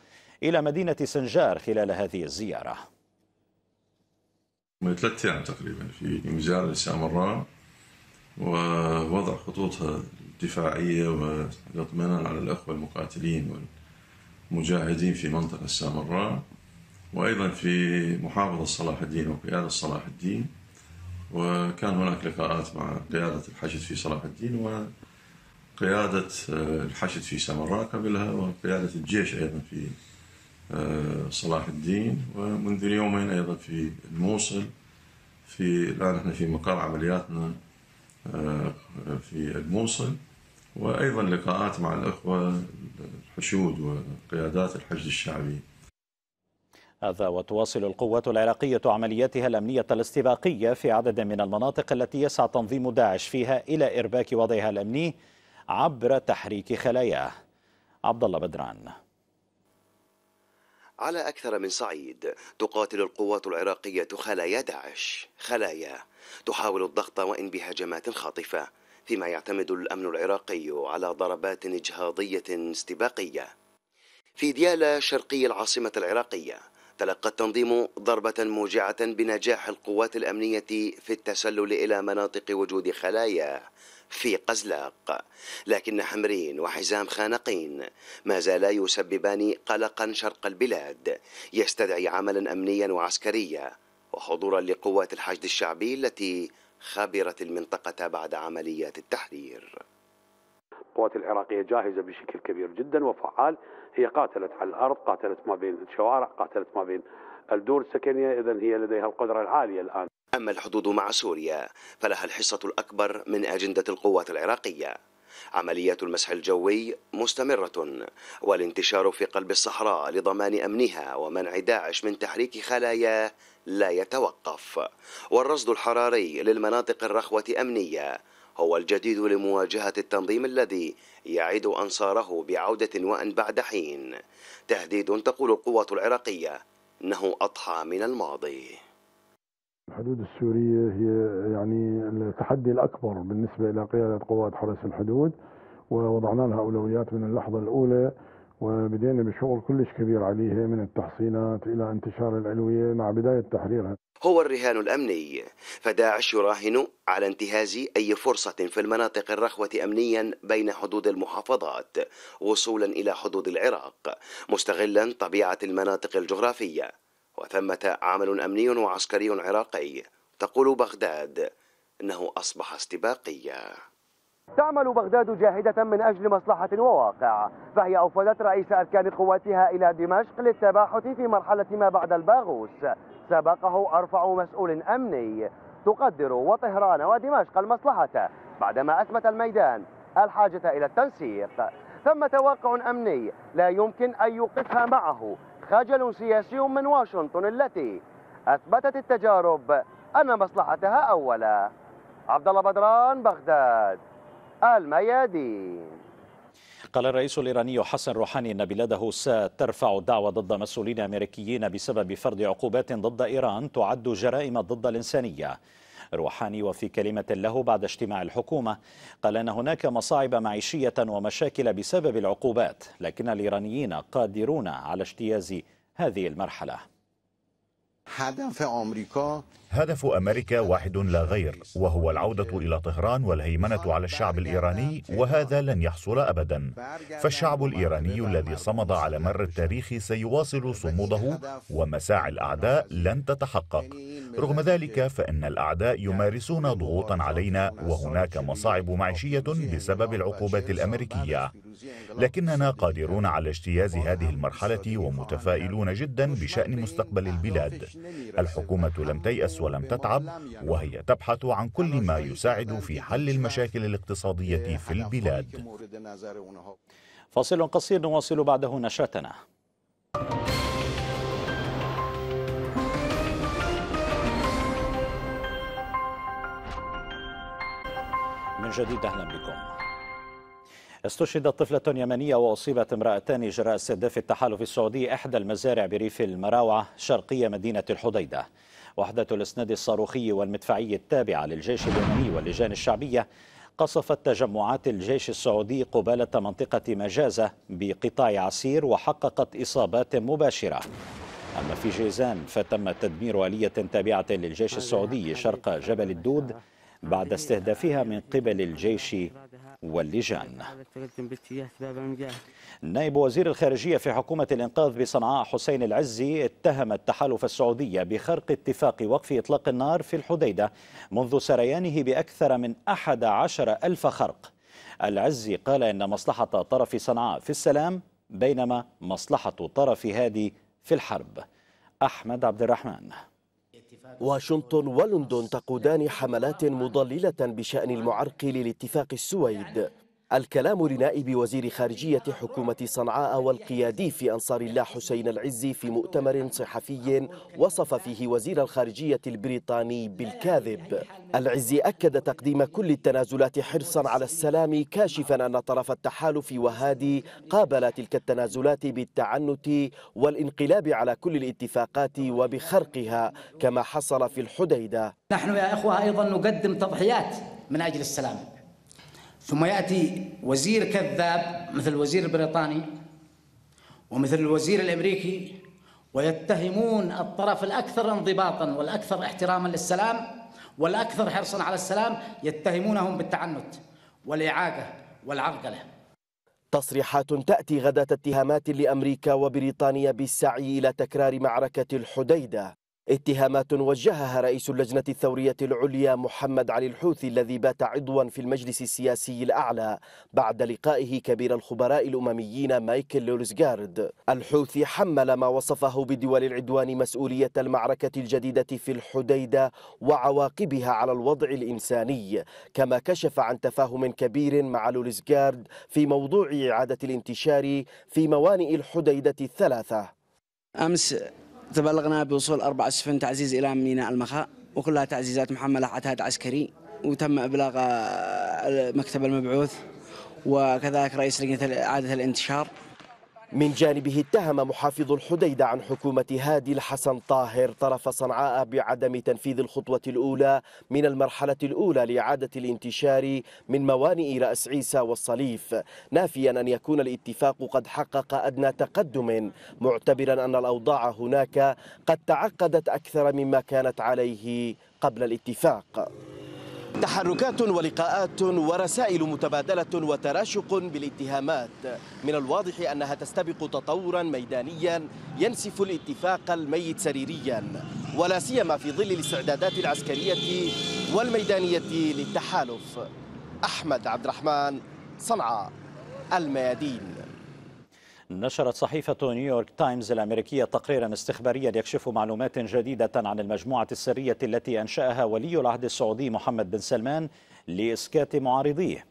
إلى مدينة سنجار خلال هذه الزيارة من ثلاث أيام تقريبا في انفجار السامراء ووضع خطوطها الدفاعية والاطمئنان على الأخوة المقاتلين والمجاهدين في منطقة السامراء وأيضا في محافظة صلاح الدين وقيادة صلاح الدين وكان هناك لقاءات مع قيادة الحشد في صلاح الدين وقيادة آه، الحشد في سامراء قبلها وقيادة الجيش أيضا في آه، صلاح الدين ومنذ يومين أيضا في الموصل في الآن نحن في مقر عملياتنا آه، في الموصل وأيضا لقاءات مع الأخوة الحشود وقيادات الحشد الشعبي هذا وتواصل القوات العراقية عملياتها الأمنية الاستباقية في عدد من المناطق التي يسعى تنظيم داعش فيها إلى إرباك وضعها الأمني عبر تحريك خلاياه عبد الله بدران على أكثر من صعيد تقاتل القوات العراقية خلايا داعش خلايا تحاول الضغط وإن بهجمات خاطفة فيما يعتمد الأمن العراقي على ضربات إجهاضية استباقية في ديالا شرقي العاصمة العراقية تلقى التنظيم ضربة موجعة بنجاح القوات الأمنية في التسلل إلى مناطق وجود خلايا في قزلاق لكن حمرين وحزام خانقين ما زالا يسببان قلقا شرق البلاد يستدعي عملا أمنيا وعسكريا وحضورا لقوات الحشد الشعبي التي خبرت المنطقة بعد عمليات التحرير القوات العراقية جاهزة بشكل كبير جدا وفعال هي قاتلت على الأرض قاتلت ما بين الشوارع قاتلت ما بين الدور السكنية إذا هي لديها القدرة العالية الآن أما الحدود مع سوريا فلها الحصة الأكبر من أجندة القوات العراقية عمليات المسح الجوي مستمرة والانتشار في قلب الصحراء لضمان أمنها ومنع داعش من تحريك خلاياه لا يتوقف والرصد الحراري للمناطق الرخوة أمنية هو الجديد لمواجهة التنظيم الذي يعد أنصاره بعودة وأن بعد حين تهديد تقول القوة العراقية أنه أضحى من الماضي الحدود السورية هي يعني التحدي الأكبر بالنسبة إلى قيادة قوات حرس الحدود ووضعنا لها أولويات من اللحظة الأولى وبدينا بشغل كلش كبير عليها من التحصينات إلى انتشار العلوية مع بداية تحريرها هو الرهان الامني فداعش يراهن على انتهاز اي فرصه في المناطق الرخوه امنيا بين حدود المحافظات وصولا الى حدود العراق مستغلا طبيعه المناطق الجغرافيه وثمه عمل امني وعسكري عراقي تقول بغداد انه اصبح استباقيا تعمل بغداد جاهدة من أجل مصلحة وواقع فهي أوفدت رئيس أركان قواتها إلى دمشق للتباحث في مرحلة ما بعد الباغوس سبقه أرفع مسؤول أمني تقدر وطهران ودمشق المصلحة بعدما أثبت الميدان الحاجة إلى التنسيق ثمة واقع أمني لا يمكن أن يوقفها معه خجل سياسي من واشنطن التي أثبتت التجارب أن مصلحتها أولا عبد الله بدران بغداد الميادين قال الرئيس الإيراني حسن روحاني أن بلاده سترفع دعوى ضد مسؤولين أمريكيين بسبب فرض عقوبات ضد إيران تعد جرائم ضد الإنسانية روحاني وفي كلمة له بعد اجتماع الحكومة قال أن هناك مصاعب معيشية ومشاكل بسبب العقوبات لكن الإيرانيين قادرون على اجتياز هذه المرحلة هدف أمريكا هدف أمريكا واحد لا غير وهو العودة إلى طهران والهيمنة على الشعب الإيراني وهذا لن يحصل أبدا فالشعب الإيراني الذي صمد على مر التاريخ سيواصل صموده ومساعي الأعداء لن تتحقق رغم ذلك فإن الأعداء يمارسون ضغوطا علينا وهناك مصاعب معيشية بسبب العقوبات الأمريكية لكننا قادرون على اجتياز هذه المرحلة ومتفائلون جدا بشأن مستقبل البلاد الحكومة لم تيأس ولم تتعب وهي تبحث عن كل ما يساعد في حل المشاكل الاقتصادية في البلاد فاصل قصير نواصل بعده نشرتنا من جديد أهلا بكم استشهدت طفلة يمنية وأصيبت امرأتان جراء استهداف التحالف السعودي إحدى المزارع بريف المراوعة شرقية مدينة الحديدة وحدة الإسناد الصاروخي والمدفعي التابعة للجيش اليمني واللجان الشعبية قصفت تجمعات الجيش السعودي قبالة منطقة مجازة بقطاع عسير وحققت إصابات مباشرة أما في جيزان فتم تدمير آلية تابعة للجيش السعودي شرق جبل الدود بعد استهدافها من قبل الجيش واللجان نائب وزير الخارجية في حكومة الإنقاذ بصنعاء حسين العزي اتهم التحالف السعودية بخرق اتفاق وقف إطلاق النار في الحديدة منذ سريانه بأكثر من 11 ألف خرق العزي قال إن مصلحة طرف صنعاء في السلام بينما مصلحة طرف هادي في الحرب أحمد عبد الرحمن واشنطن ولندن تقودان حملات مضللة بشأن المعرقل لاتفاق السويد الكلام لنائب وزير خارجية حكومة صنعاء والقيادي في أنصار الله حسين العزي في مؤتمر صحفي وصف فيه وزير الخارجية البريطاني بالكاذب العزي أكد تقديم كل التنازلات حرصا على السلام كاشفا أن طرف التحالف وهادي قابل تلك التنازلات بالتعنت والانقلاب على كل الاتفاقات وبخرقها كما حصل في الحديدة نحن يا إخوة أيضا نقدم تضحيات من أجل السلام ثم يأتي وزير كذاب مثل الوزير البريطاني ومثل الوزير الأمريكي ويتهمون الطرف الأكثر انضباطا والأكثر احتراما للسلام والأكثر حرصا على السلام يتهمونهم بالتعنت والإعاقة والعرقلة تصريحات تأتي غداة اتهامات لأمريكا وبريطانيا بالسعي إلى تكرار معركة الحديدة اتهامات وجهها رئيس اللجنة الثورية العليا محمد علي الحوثي الذي بات عضوا في المجلس السياسي الأعلى بعد لقائه كبير الخبراء الأمميين مايكل لورزغارد الحوثي حمل ما وصفه بدول العدوان مسؤولية المعركة الجديدة في الحديدة وعواقبها على الوضع الإنساني كما كشف عن تفاهم كبير مع لورزغارد في موضوع إعادة الانتشار في موانئ الحديدة الثلاثة أمس تبلغنا بوصول أربع سفن تعزيز إلى ميناء المخاء وكلها تعزيزات محملة عتاد عسكري وتم إبلاغ آه، مكتب المبعوث وكذلك رئيس لجنة إعادة الانتشار من جانبه اتهم محافظ الحديدة عن حكومة هادي الحسن طاهر طرف صنعاء بعدم تنفيذ الخطوة الأولى من المرحلة الأولى لإعادة الانتشار من موانئ رأس عيسى والصليف نافيا أن يكون الاتفاق قد حقق أدنى تقدم معتبرا أن الأوضاع هناك قد تعقدت أكثر مما كانت عليه قبل الاتفاق تحركات ولقاءات ورسائل متبادله وتراشق بالاتهامات من الواضح انها تستبق تطورا ميدانيا ينسف الاتفاق الميت سريريا ولا سيما في ظل الاستعدادات العسكريه والميدانيه للتحالف احمد عبد الرحمن صنعاء الميادين نشرت صحيفة نيويورك تايمز الأمريكية تقريرا استخباريا يكشف معلومات جديدة عن المجموعة السرية التي أنشأها ولي العهد السعودي محمد بن سلمان لإسكات معارضيه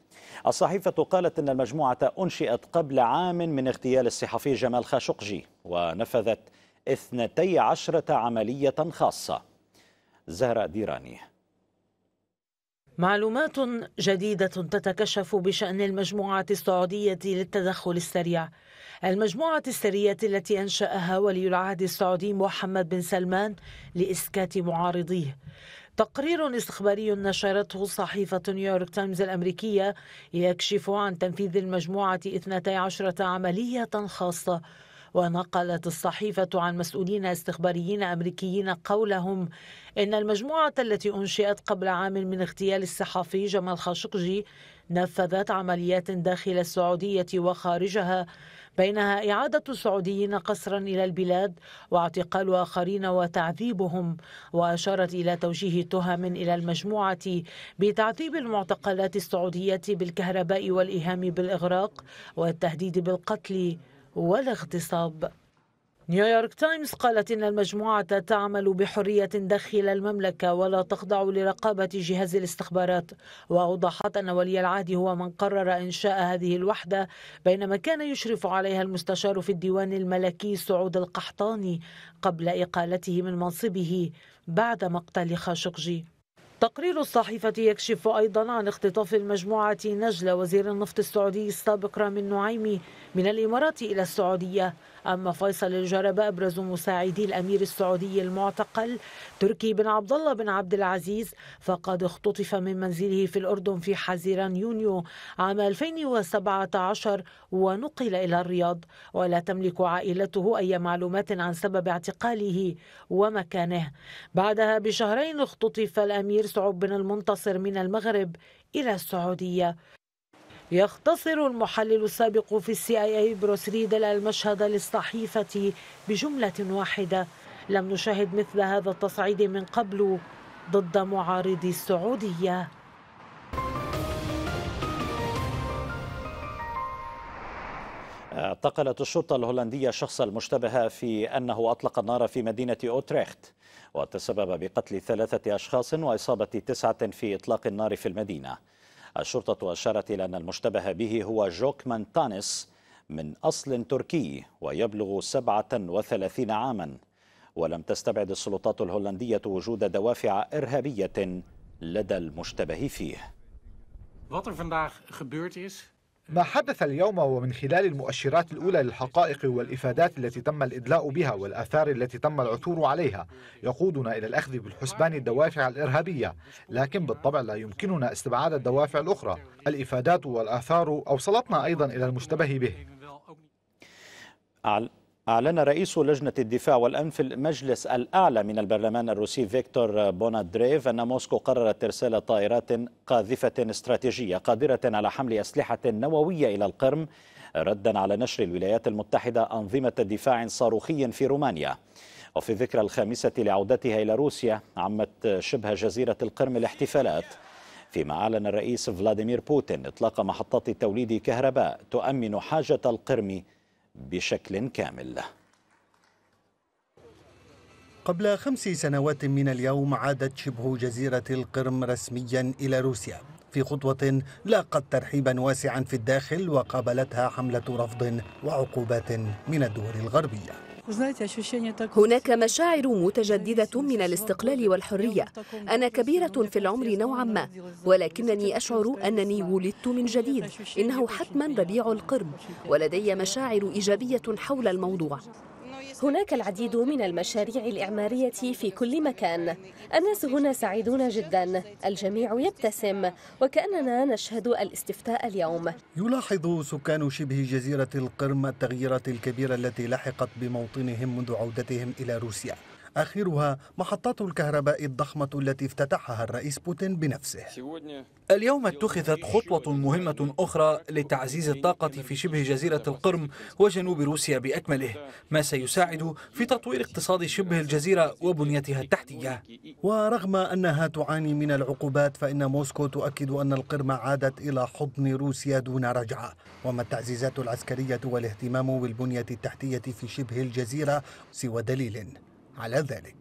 الصحيفة قالت أن المجموعة أنشئت قبل عام من اغتيال الصحفي جمال خاشقجي ونفذت 12 عملية خاصة زهرة ديراني معلومات جديدة تتكشف بشأن المجموعة السعودية للتدخل السريع المجموعة السرية التي أنشأها ولي العهد السعودي محمد بن سلمان لإسكات معارضيه تقرير استخباري نشرته صحيفة نيويورك تايمز الأمريكية يكشف عن تنفيذ المجموعة 12 عملية خاصة ونقلت الصحيفة عن مسؤولين استخباريين أمريكيين قولهم إن المجموعة التي أنشئت قبل عام من اغتيال الصحفي جمال خاشقجي نفذت عمليات داخل السعودية وخارجها بينها إعادة السعوديين قسرا إلى البلاد واعتقال آخرين وتعذيبهم وأشارت إلى توجيه تهم إلى المجموعة بتعذيب المعتقلات السعودية بالكهرباء والإيهام بالإغراق والتهديد بالقتل والاغتصاب نيويورك تايمز قالت إن المجموعة تعمل بحرية داخل المملكة ولا تخضع لرقابة جهاز الاستخبارات وأوضحت أن ولي العهد هو من قرر إنشاء هذه الوحدة بينما كان يشرف عليها المستشار في الديوان الملكي سعود القحطاني قبل إقالته من منصبه بعد مقتل خاشقجي تقرير الصحيفة يكشف أيضا عن اختطاف المجموعة نجلة وزير النفط السعودي السابق رامي النعيمي من الإمارات إلى السعودية أما فيصل الجرب أبرز مساعدي الأمير السعودي المعتقل تركي بن عبد الله بن عبد العزيز فقد اختطف من منزله في الأردن في حزيران يونيو عام 2017 ونقل إلى الرياض ولا تملك عائلته أي معلومات عن سبب اعتقاله ومكانه بعدها بشهرين اختطف الأمير سعود بن المنتصر من المغرب إلى السعودية يختصر المحلل السابق في السي اي اي بروس ريدل المشهد للصحيفة بجملة واحدة لم نشاهد مثل هذا التصعيد من قبل ضد معارضي السعودية اعتقلت الشرطة الهولندية شخص المشتبه في أنه أطلق النار في مدينة أوتريخت وتسبب بقتل ثلاثة أشخاص وإصابة تسعة في إطلاق النار في المدينة الشرطة أشارت إلى أن المشتبه به هو جوك مانتانس من أصل تركي ويبلغ 37 عاما ولم تستبعد السلطات الهولندية وجود دوافع إرهابية لدى المشتبه فيه. ما حدث اليوم ومن خلال المؤشرات الأولى للحقائق والإفادات التي تم الإدلاء بها والآثار التي تم العثور عليها يقودنا إلى الأخذ بالحسبان الدوافع الإرهابية لكن بالطبع لا يمكننا استبعاد الدوافع الأخرى الإفادات والآثار أوصلتنا أيضا إلى المشتبه به أعلن رئيس لجنة الدفاع والأمن في المجلس الأعلى من البرلمان الروسي فيكتور بونادريف أن موسكو قررت إرسال طائرات قاذفة استراتيجية قادرة على حمل أسلحة نووية إلى القرم ردا على نشر الولايات المتحدة أنظمة دفاع صاروخي في رومانيا وفي الذكرى الخامسة لعودتها إلى روسيا عمت شبه جزيرة القرم الاحتفالات فيما أعلن الرئيس فلاديمير بوتين إطلاق محطات توليد كهرباء تؤمن حاجة القرم بشكل كامل قبل خمس سنوات من اليوم عادت شبه جزيرة القرم رسميا إلى روسيا في خطوة لاقت ترحيبا واسعا في الداخل وقابلتها حملة رفض وعقوبات من الدول الغربية هناك مشاعر متجددة من الاستقلال والحرية أنا كبيرة في العمر نوعا ما ولكنني أشعر أنني ولدت من جديد إنه حتما ربيع القرب ولدي مشاعر إيجابية حول الموضوع هناك العديد من المشاريع الإعمارية في كل مكان الناس هنا سعيدون جدا الجميع يبتسم وكأننا نشهد الاستفتاء اليوم يلاحظ سكان شبه جزيرة القرم التغييرات الكبيرة التي لحقت بموطنهم منذ عودتهم إلى روسيا آخرها محطات الكهرباء الضخمة التي افتتحها الرئيس بوتين بنفسه اليوم اتخذت خطوة مهمة أخرى لتعزيز الطاقة في شبه جزيرة القرم وجنوب روسيا بأكمله ما سيساعد في تطوير اقتصاد شبه الجزيرة وبنيتها التحتية ورغم أنها تعاني من العقوبات فإن موسكو تؤكد أن القرم عادت إلى حضن روسيا دون رجعة وما التعزيزات العسكرية والاهتمام بالبنية التحتية في شبه الجزيرة سوى دليل على ذلك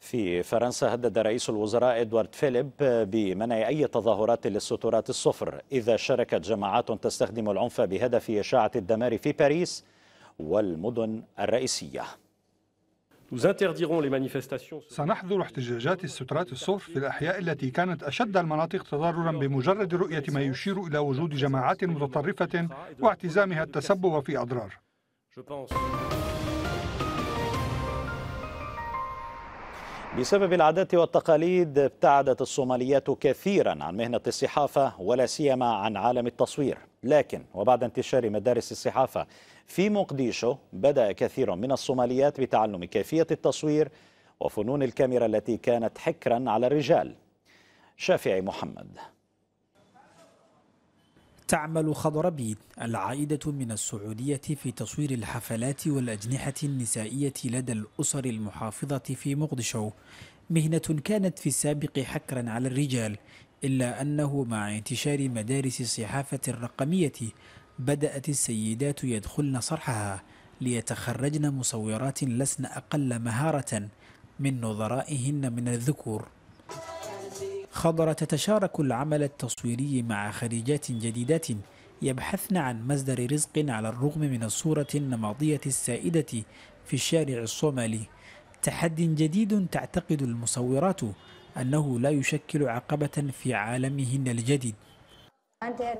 في فرنسا هدد رئيس الوزراء ادوارد فيليب بمنع اي تظاهرات للسترات الصفر اذا شاركت جماعات تستخدم العنف بهدف اشاعه الدمار في باريس والمدن الرئيسيه سنحظر احتجاجات السترات الصفر في الأحياء التي كانت أشد المناطق تضررا بمجرد رؤية ما يشير إلى وجود جماعات متطرفة واعتزامها التسبب في أضرار. بسبب العادات والتقاليد ابتعدت الصوماليات كثيرا عن مهنة الصحافة ولا سيما عن عالم التصوير لكن وبعد انتشار مدارس الصحافة في مقديشو بدأ كثير من الصوماليات بتعلم كيفية التصوير وفنون الكاميرا التي كانت حكرا على الرجال شافعي محمد تعمل بيت العائدة من السعودية في تصوير الحفلات والأجنحة النسائية لدى الأسر المحافظة في مقدشو مهنة كانت في السابق حكرا على الرجال إلا أنه مع انتشار مدارس الصحافة الرقمية بدأت السيدات يدخلن صرحها ليتخرجن مصورات لسن أقل مهارة من نظرائهن من الذكور خضر تتشارك العمل التصويري مع خريجات جديدات يبحثن عن مصدر رزق على الرغم من الصورة النمطية السائدة في الشارع الصومالي تحدي جديد تعتقد المصورات أنه لا يشكل عقبة في عالمهن الجديد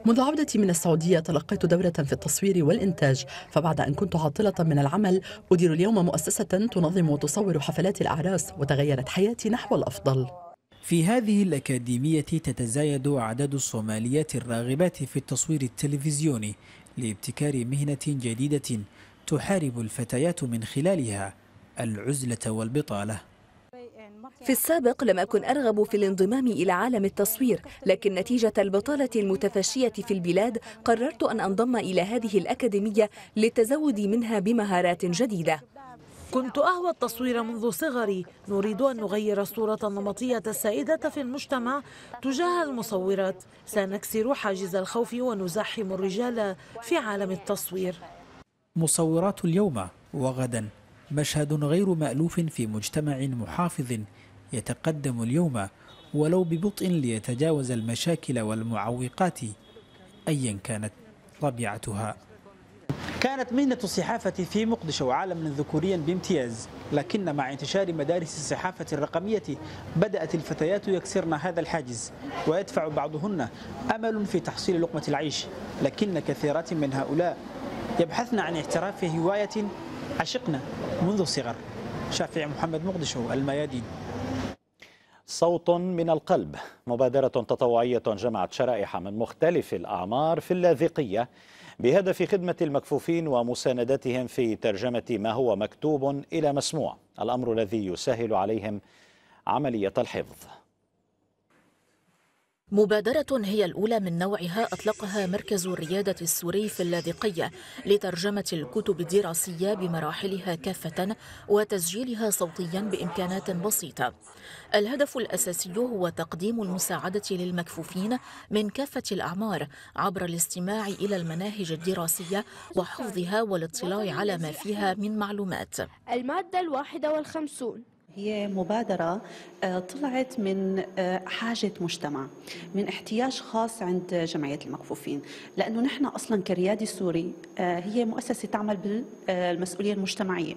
منذ عودتي من السعودية تلقيت دورة في التصوير والإنتاج فبعد أن كنت عاطلة من العمل أدير اليوم مؤسسة تنظم وتصور حفلات الأعراس وتغيرت حياتي نحو الأفضل في هذه الأكاديمية تتزايد أعداد الصوماليات الراغبات في التصوير التلفزيوني لابتكار مهنة جديدة تحارب الفتيات من خلالها العزلة والبطالة في السابق لم أكن أرغب في الانضمام إلى عالم التصوير لكن نتيجة البطالة المتفشية في البلاد قررت أن أنضم إلى هذه الأكاديمية للتزود منها بمهارات جديدة كنت أهوى التصوير منذ صغري نريد أن نغير الصورة النمطية السائدة في المجتمع تجاه المصورات سنكسر حاجز الخوف ونزحم الرجال في عالم التصوير مصورات اليوم وغدا مشهد غير مألوف في مجتمع محافظ يتقدم اليوم ولو ببطء ليتجاوز المشاكل والمعوقات أيا كانت طبيعتها كانت مهنة الصحافة في مقدشو عالما ذكوريا بامتياز لكن مع انتشار مدارس الصحافة الرقمية بدأت الفتيات يكسرن هذا الحاجز ويدفع بعضهن أمل في تحصيل لقمة العيش لكن كثيرات من هؤلاء يبحثن عن احتراف هواية عشقنا منذ الصغر شافع محمد مقدشو الميادين صوت من القلب مبادرة تطوعية جمعت شرائح من مختلف الأعمار في اللاذقية بهدف خدمة المكفوفين ومساندتهم في ترجمة ما هو مكتوب إلى مسموع الأمر الذي يسهل عليهم عملية الحفظ مبادرة هي الأولى من نوعها أطلقها مركز الريادة السوري في اللاذقية لترجمة الكتب الدراسية بمراحلها كافة وتسجيلها صوتيا بإمكانات بسيطة. الهدف الأساسي هو تقديم المساعدة للمكفوفين من كافة الأعمار عبر الاستماع إلى المناهج الدراسية وحفظها والاطلاع على ما فيها من معلومات. المادة الواحدة والخمسون هي مبادرة آه، طلعت من آه، حاجة مجتمع من احتياج خاص عند جمعية المكفوفين لأنه نحن أصلا كريادي سوري آه، هي مؤسسة تعمل بالمسؤولية المجتمعية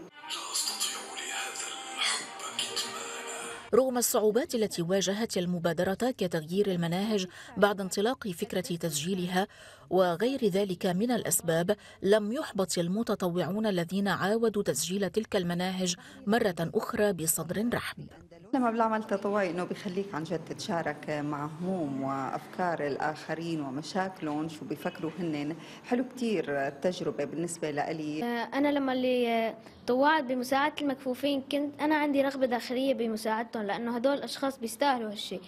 رغم الصعوبات التي واجهت المبادرة كتغيير المناهج بعد انطلاق فكرة تسجيلها وغير ذلك من الأسباب لم يحبط المتطوعون الذين عاودوا تسجيل تلك المناهج مرة أخرى بصدر رحب لما بنعمل تطوعي انه بخليك عن جد تتشارك مع هموم وافكار الاخرين ومشاكلهم شو بيفكروا هن حلو كثير التجربه بالنسبه لإلي انا لما اللي طوعت بمساعده المكفوفين كنت انا عندي رغبه داخليه بمساعدتهم لانه هدول الاشخاص بيستاهلوا هالشيء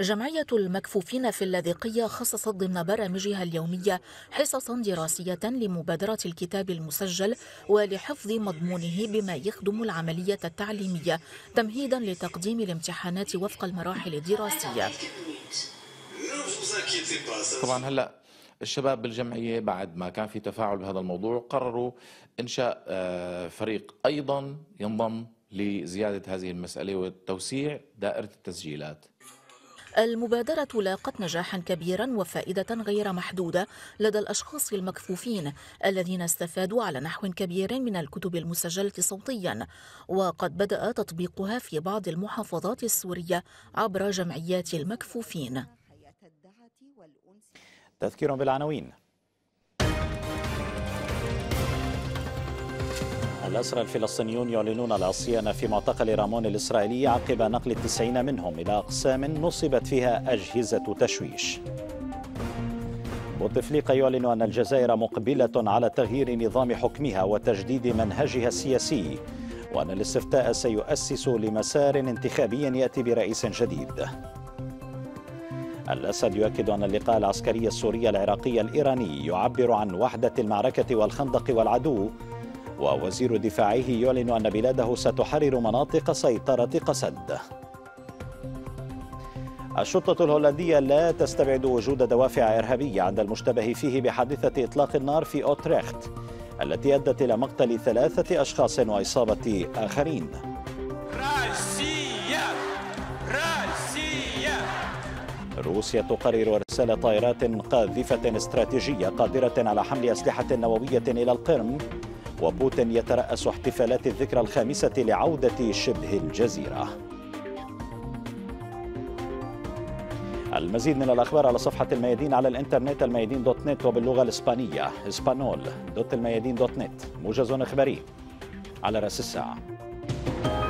جمعية المكفوفين في اللاذقية خصصت ضمن برامجها اليومية حصصا دراسية لمبادرة الكتاب المسجل ولحفظ مضمونه بما يخدم العملية التعليمية تمهيدا لتقديم الامتحانات وفق المراحل الدراسية طبعا هلا الشباب بالجمعيه بعد ما كان في تفاعل بهذا الموضوع قرروا انشاء آه، فريق ايضا ينضم لزياده هذه المساله وتوسيع دائره التسجيلات المبادرة لاقت نجاحا كبيرا وفائدة غير محدودة لدى الأشخاص المكفوفين الذين استفادوا على نحو كبير من الكتب المسجلة صوتيا وقد بدأ تطبيقها في بعض المحافظات السورية عبر جمعيات المكفوفين تذكير بالعناوين الأسرى الفلسطينيون يعلنون العصيان في معتقل رامون الإسرائيلي عقب نقل التسعين منهم إلى أقسام نصبت فيها أجهزة تشويش بوتفليقة يعلن أن الجزائر مقبلة على تغيير نظام حكمها وتجديد منهجها السياسي وأن الاستفتاء سيؤسس لمسار انتخابي يأتي برئيس جديد الأسد يؤكد أن اللقاء العسكري السوري العراقي الإيراني يعبر عن وحدة المعركة والخندق والعدو ووزير دفاعه يعلن أن بلاده ستحرر مناطق سيطرة قسد الشرطة الهولندية لا تستبعد وجود دوافع إرهابية عند المشتبه فيه بحادثة إطلاق النار في أوتريخت التي أدت إلى مقتل ثلاثة أشخاص وإصابة آخرين روسيا روسيا تقرر إرسال طائرات قاذفة استراتيجية قادرة على حمل أسلحة نووية إلى القرم وبوتين يترأس احتفالات الذكرى الخامسة لعودة شبه الجزيرة المزيد من الأخبار على صفحة الميادين على الإنترنت الميادين دوت نت وباللغة الإسبانية اسبانول دوت الميادين دوت نت موجز إخباري على رأس الساعة